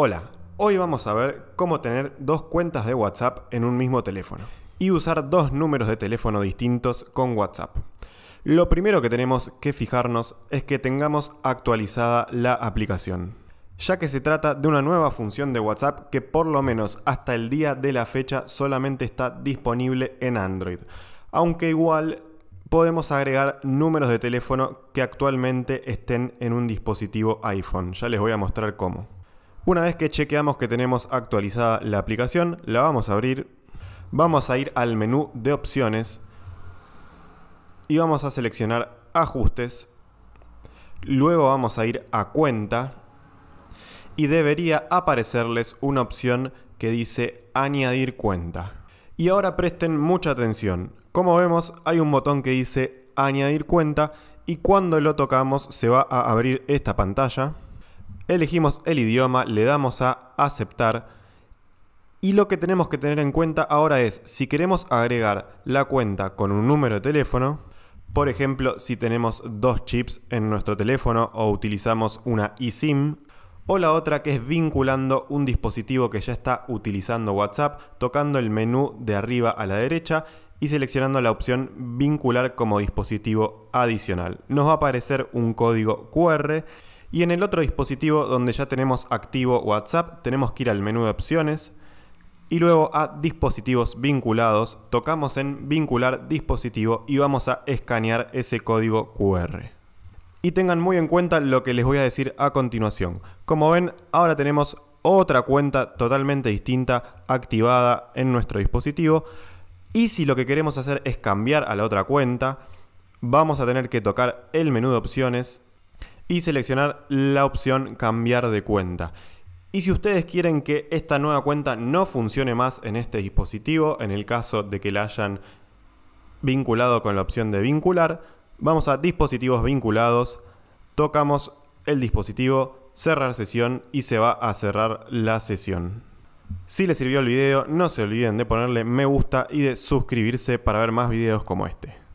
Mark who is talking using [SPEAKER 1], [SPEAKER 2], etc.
[SPEAKER 1] Hola, hoy vamos a ver cómo tener dos cuentas de WhatsApp en un mismo teléfono y usar dos números de teléfono distintos con WhatsApp. Lo primero que tenemos que fijarnos es que tengamos actualizada la aplicación, ya que se trata de una nueva función de WhatsApp que por lo menos hasta el día de la fecha solamente está disponible en Android, aunque igual podemos agregar números de teléfono que actualmente estén en un dispositivo iPhone. Ya les voy a mostrar cómo. Una vez que chequeamos que tenemos actualizada la aplicación, la vamos a abrir. Vamos a ir al menú de opciones y vamos a seleccionar ajustes. Luego vamos a ir a cuenta y debería aparecerles una opción que dice añadir cuenta. Y ahora presten mucha atención. Como vemos hay un botón que dice añadir cuenta y cuando lo tocamos se va a abrir esta pantalla. Elegimos el idioma, le damos a aceptar. Y lo que tenemos que tener en cuenta ahora es, si queremos agregar la cuenta con un número de teléfono, por ejemplo, si tenemos dos chips en nuestro teléfono o utilizamos una eSIM, o la otra que es vinculando un dispositivo que ya está utilizando WhatsApp, tocando el menú de arriba a la derecha y seleccionando la opción vincular como dispositivo adicional. Nos va a aparecer un código QR y en el otro dispositivo donde ya tenemos activo WhatsApp, tenemos que ir al menú de opciones y luego a dispositivos vinculados, tocamos en vincular dispositivo y vamos a escanear ese código QR. Y tengan muy en cuenta lo que les voy a decir a continuación. Como ven, ahora tenemos otra cuenta totalmente distinta activada en nuestro dispositivo. Y si lo que queremos hacer es cambiar a la otra cuenta, vamos a tener que tocar el menú de opciones y seleccionar la opción cambiar de cuenta. Y si ustedes quieren que esta nueva cuenta no funcione más en este dispositivo, en el caso de que la hayan vinculado con la opción de vincular, vamos a dispositivos vinculados, tocamos el dispositivo, cerrar sesión y se va a cerrar la sesión. Si les sirvió el video, no se olviden de ponerle me gusta y de suscribirse para ver más videos como este.